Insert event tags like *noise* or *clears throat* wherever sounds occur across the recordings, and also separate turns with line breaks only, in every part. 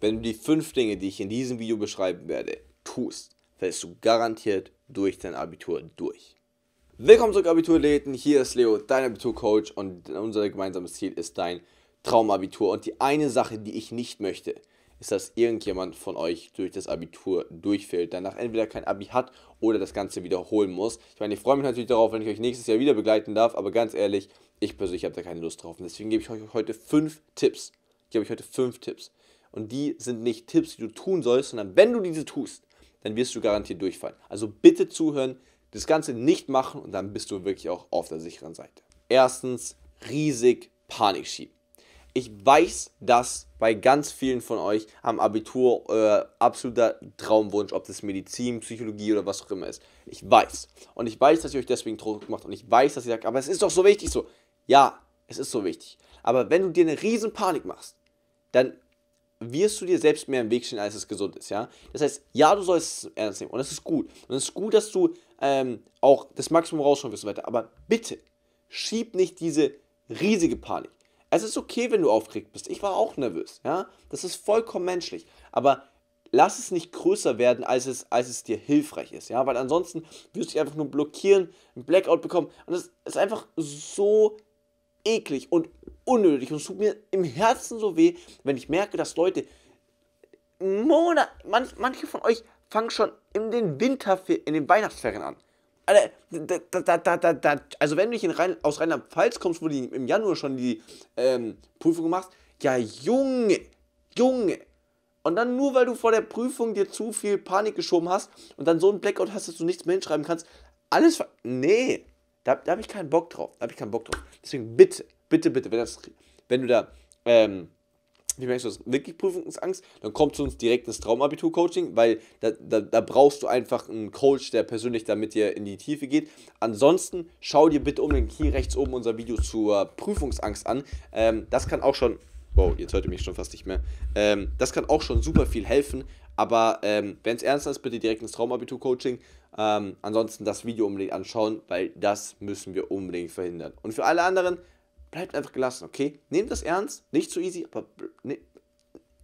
Wenn du die fünf Dinge, die ich in diesem Video beschreiben werde, tust, fällst du garantiert durch dein Abitur durch. Willkommen zurück Abiturläden, hier ist Leo, dein Abiturcoach und unser gemeinsames Ziel ist dein Traumabitur. Und die eine Sache, die ich nicht möchte, ist, dass irgendjemand von euch durch das Abitur durchfällt, danach entweder kein Abi hat oder das Ganze wiederholen muss. Ich meine, ich freue mich natürlich darauf, wenn ich euch nächstes Jahr wieder begleiten darf, aber ganz ehrlich, ich persönlich habe da keine Lust drauf. Und deswegen gebe ich euch heute fünf Tipps. Ich gebe euch heute fünf Tipps, und die sind nicht Tipps, die du tun sollst, sondern wenn du diese tust, dann wirst du garantiert durchfallen. Also bitte zuhören, das Ganze nicht machen und dann bist du wirklich auch auf der sicheren Seite. Erstens, riesig Panik schieben. Ich weiß, dass bei ganz vielen von euch am Abitur euer äh, absoluter Traumwunsch, ob das Medizin, Psychologie oder was auch immer ist. Ich weiß. Und ich weiß, dass ihr euch deswegen Druck macht. Und ich weiß, dass ihr sagt, aber es ist doch so wichtig so. Ja, es ist so wichtig. Aber wenn du dir eine riesen Panik machst, dann wirst du dir selbst mehr im Weg stehen, als es gesund ist, ja. Das heißt, ja, du sollst es ernst nehmen und es ist gut. Und es ist gut, dass du ähm, auch das Maximum rausschauen wirst und so weiter. Aber bitte, schieb nicht diese riesige Panik. Es ist okay, wenn du aufgeregt bist. Ich war auch nervös, ja. Das ist vollkommen menschlich. Aber lass es nicht größer werden, als es, als es dir hilfreich ist, ja. Weil ansonsten wirst du dich einfach nur blockieren, einen Blackout bekommen. Und das ist einfach so eklig und unnötig. Und es tut mir im Herzen so weh, wenn ich merke, dass Leute Monat, manch, manche von euch fangen schon in den Winterferien, in den Weihnachtsferien an. Alter, da, da, da, also wenn du nicht in Rhein, aus Rheinland-Pfalz kommst, wo du im Januar schon die ähm, Prüfung machst, ja Junge, Junge. Und dann nur weil du vor der Prüfung dir zu viel Panik geschoben hast und dann so ein Blackout hast, dass du nichts mehr hinschreiben kannst, alles, nee, da, da habe ich keinen Bock drauf. Da habe ich keinen Bock drauf. Deswegen bitte, bitte, bitte, wenn, das, wenn du da, ähm, wie merkst du das, wirklich Prüfungsangst, dann komm zu uns direkt ins Traumabitur-Coaching, weil da, da, da brauchst du einfach einen Coach, der persönlich da mit dir in die Tiefe geht. Ansonsten schau dir bitte unbedingt hier rechts oben unser Video zur Prüfungsangst an. Ähm, das kann auch schon Wow, jetzt hört ihr mich schon fast nicht mehr. Ähm, das kann auch schon super viel helfen, aber ähm, wenn es ernst ist, bitte direkt ins Traumabitur-Coaching. Ähm, ansonsten das Video unbedingt anschauen, weil das müssen wir unbedingt verhindern. Und für alle anderen, bleibt einfach gelassen, okay? Nehmt das ernst, nicht zu easy, aber ne,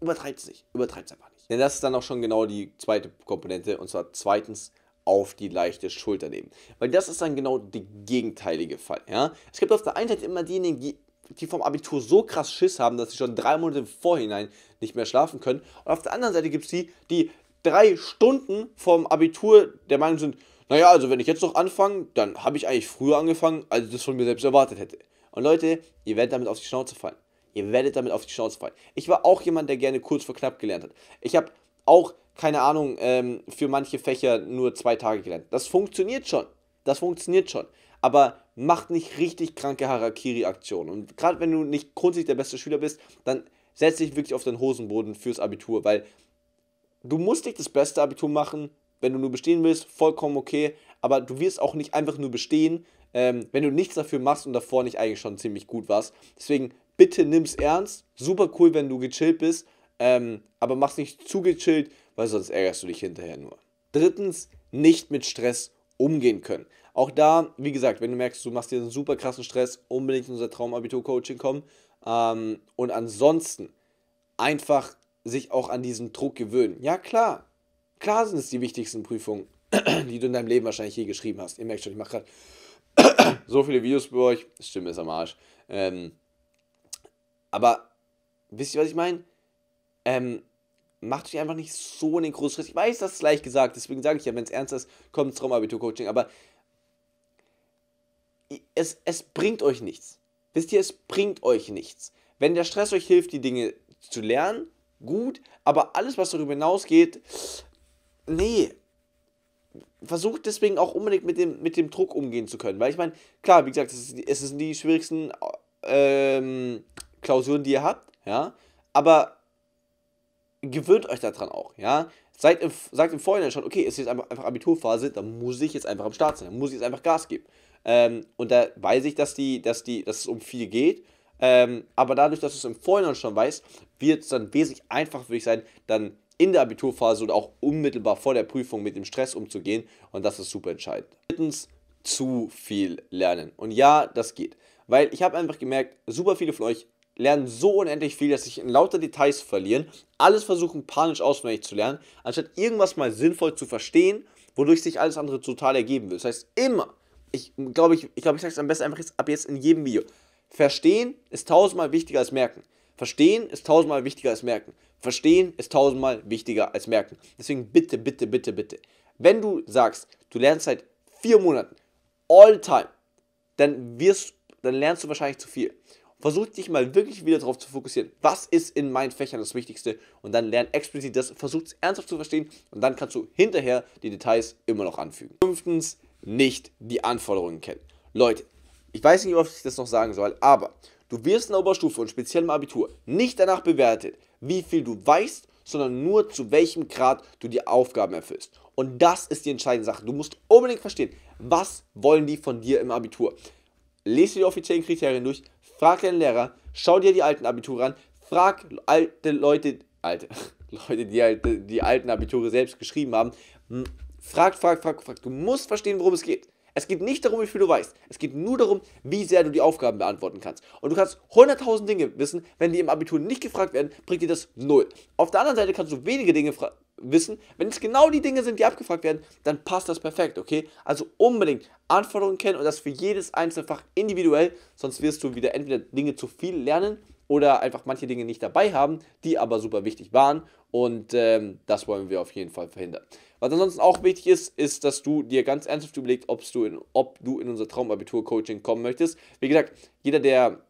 übertreibt es nicht. Übertreibt es einfach nicht. Denn das ist dann auch schon genau die zweite Komponente. Und zwar zweitens auf die leichte Schulter nehmen. Weil das ist dann genau der gegenteilige Fall. Ja? Es gibt auf der einen Seite immer diejenigen, die die vom Abitur so krass Schiss haben, dass sie schon drei Monate im Vorhinein nicht mehr schlafen können. Und auf der anderen Seite gibt es die, die drei Stunden vom Abitur der Meinung sind, naja, also wenn ich jetzt noch anfange, dann habe ich eigentlich früher angefangen, als ich das von mir selbst erwartet hätte. Und Leute, ihr werdet damit auf die Schnauze fallen. Ihr werdet damit auf die Schnauze fallen. Ich war auch jemand, der gerne kurz vor knapp gelernt hat. Ich habe auch, keine Ahnung, ähm, für manche Fächer nur zwei Tage gelernt. Das funktioniert schon. Das funktioniert schon aber mach nicht richtig kranke Harakiri-Aktionen. Und gerade wenn du nicht grundsätzlich der beste Schüler bist, dann setz dich wirklich auf den Hosenboden fürs Abitur, weil du musst nicht das beste Abitur machen, wenn du nur bestehen willst, vollkommen okay, aber du wirst auch nicht einfach nur bestehen, ähm, wenn du nichts dafür machst und davor nicht eigentlich schon ziemlich gut warst. Deswegen bitte nimm's ernst, super cool, wenn du gechillt bist, ähm, aber mach's nicht zu gechillt, weil sonst ärgerst du dich hinterher nur. Drittens, nicht mit Stress umgehen können. Auch da, wie gesagt, wenn du merkst, du machst dir einen super krassen Stress, unbedingt in unser Traumabitur-Coaching kommen. Ähm, und ansonsten einfach sich auch an diesen Druck gewöhnen. Ja, klar. Klar sind es die wichtigsten Prüfungen, *clears throat* die du in deinem Leben wahrscheinlich je geschrieben hast. Ihr merkt schon, ich mache gerade *clears throat* so viele Videos für euch. Stimme ist am Arsch. Ähm, aber wisst ihr, was ich meine? Ähm, macht euch einfach nicht so einen großen Stress. Ich weiß, das ist leicht gesagt, deswegen sage ich ja, wenn es ernst ist, kommt zum Abitur-Coaching, aber es, es bringt euch nichts. Wisst ihr, es bringt euch nichts. Wenn der Stress euch hilft, die Dinge zu lernen, gut, aber alles, was darüber hinausgeht, nee. Versucht deswegen auch unbedingt mit dem, mit dem Druck umgehen zu können. Weil ich meine, klar, wie gesagt, es, ist, es sind die schwierigsten äh, ähm, Klausuren, die ihr habt, ja. Aber gewöhnt euch daran auch, ja. Seid im, sagt im Vorhinein schon, okay, es ist jetzt einfach Abiturphase, da muss ich jetzt einfach am Start sein, da muss ich jetzt einfach Gas geben. Ähm, und da weiß ich, dass, die, dass, die, dass es um viel geht. Ähm, aber dadurch, dass du es im Vorhinein schon weißt, wird es dann wesentlich einfacher für dich sein, dann in der Abiturphase oder auch unmittelbar vor der Prüfung mit dem Stress umzugehen. Und das ist super entscheidend. Drittens, zu viel lernen. Und ja, das geht. Weil ich habe einfach gemerkt, super viele von euch lernen so unendlich viel, dass sich in lauter Details verlieren, alles versuchen panisch auswendig zu lernen, anstatt irgendwas mal sinnvoll zu verstehen, wodurch sich alles andere total ergeben wird. Das heißt, immer, ich glaube, ich, ich, glaub, ich sage es am besten einfach jetzt, ab jetzt in jedem Video, verstehen ist tausendmal wichtiger als merken. Verstehen ist tausendmal wichtiger als merken. Verstehen ist tausendmal wichtiger als merken. Deswegen bitte, bitte, bitte, bitte. Wenn du sagst, du lernst seit vier Monaten all time, dann wirst, dann lernst du wahrscheinlich zu viel versuch dich mal wirklich wieder darauf zu fokussieren, was ist in meinen Fächern das Wichtigste und dann lern explizit das, versuch es ernsthaft zu verstehen und dann kannst du hinterher die Details immer noch anfügen. Fünftens, nicht die Anforderungen kennen. Leute, ich weiß nicht, ob ich das noch sagen soll, aber du wirst in der Oberstufe und speziell im Abitur nicht danach bewertet, wie viel du weißt, sondern nur zu welchem Grad du die Aufgaben erfüllst. Und das ist die entscheidende Sache. Du musst unbedingt verstehen, was wollen die von dir im Abitur? lese die offiziellen Kriterien durch, frag deinen Lehrer, schau dir die alten Abiture an, frag alte Leute, alte *laughs* Leute, die halt die alten Abiture selbst geschrieben haben, frag, frag, frag, frag. Du musst verstehen, worum es geht. Es geht nicht darum, wie viel du weißt. Es geht nur darum, wie sehr du die Aufgaben beantworten kannst. Und du kannst 100.000 Dinge wissen, wenn die im Abitur nicht gefragt werden, bringt dir das null. Auf der anderen Seite kannst du wenige Dinge wissen, wenn es genau die Dinge sind, die abgefragt werden, dann passt das perfekt, okay? Also unbedingt Anforderungen kennen und das für jedes einzelne Fach individuell, sonst wirst du wieder entweder Dinge zu viel lernen oder einfach manche Dinge nicht dabei haben, die aber super wichtig waren und ähm, das wollen wir auf jeden Fall verhindern. Was ansonsten auch wichtig ist, ist, dass du dir ganz ernsthaft überlegst, ob du in, ob du in unser Traumabitur-Coaching kommen möchtest. Wie gesagt, jeder, der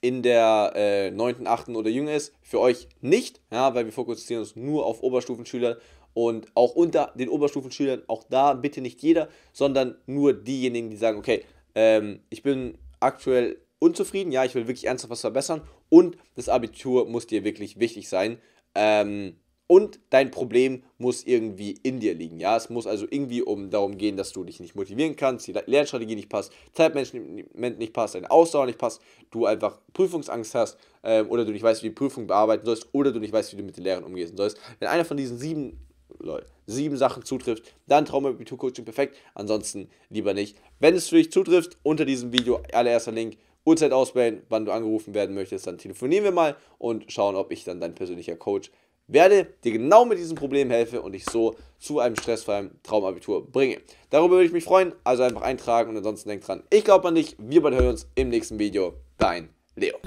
in der äh, 9., 8. oder jünger ist, für euch nicht, ja, weil wir fokussieren uns nur auf Oberstufenschüler und auch unter den Oberstufenschülern, auch da bitte nicht jeder, sondern nur diejenigen, die sagen, okay, ähm, ich bin aktuell unzufrieden, ja, ich will wirklich ernsthaft was verbessern und das Abitur muss dir wirklich wichtig sein. Ähm, und dein Problem muss irgendwie in dir liegen. Ja, es muss also irgendwie um darum gehen, dass du dich nicht motivieren kannst, die Lernstrategie nicht passt, Zeitmanagement nicht passt, deine Ausdauer nicht passt, du einfach Prüfungsangst hast äh, oder du nicht weißt, wie die Prüfung bearbeiten sollst oder du nicht weißt, wie du mit den Lehrern umgehen sollst. Wenn einer von diesen sieben lol, sieben Sachen zutrifft, dann Traumabitur Coaching perfekt. Ansonsten lieber nicht. Wenn es für dich zutrifft, unter diesem Video allererster Link. Uhrzeit auswählen, wann du angerufen werden möchtest, dann telefonieren wir mal und schauen, ob ich dann dein persönlicher Coach werde dir genau mit diesem Problem helfen und dich so zu einem stressfreien Traumabitur bringe. Darüber würde ich mich freuen, also einfach eintragen und ansonsten denk dran, ich glaube an dich, wir beide hören uns im nächsten Video. Dein Leo.